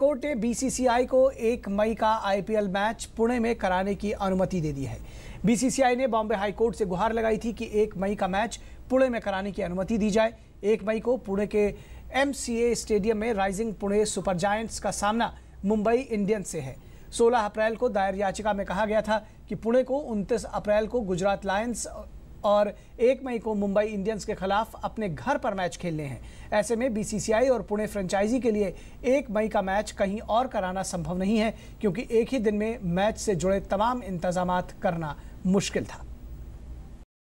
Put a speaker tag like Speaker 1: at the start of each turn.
Speaker 1: court ने BCCI को एक मई का आईपीएल मैच पुणे में कराने की अनुमति दे दी है बीसीसीआई ने बॉम्बे हाई कोर्ट से गुहार लगाई थी कि एक मई का मैच पुणे में कराने की अनुमति दी जाए एक मई को पुणे के एमसीए स्टेडियम में राइजिंग पुणे सुपर जायंट्स का सामना मुंबई इंडियंस से है 16 अप्रैल को दायर याचिका में कहा गया था कि पुणे को 29 अप्रैल को गुजरात लायंस और एक मई को मुंबई इंडियंस के खिलाफ अपने घर पर मैच खेलने हैं ऐसे में बीसीसीआई और पुणे फ्रेंचाइजी के लिए एक मई का मैच कहीं और कराना संभव नहीं है क्योंकि एक ही दिन में मैच से जुड़े तमाम इंतजाम करना मुश्किल था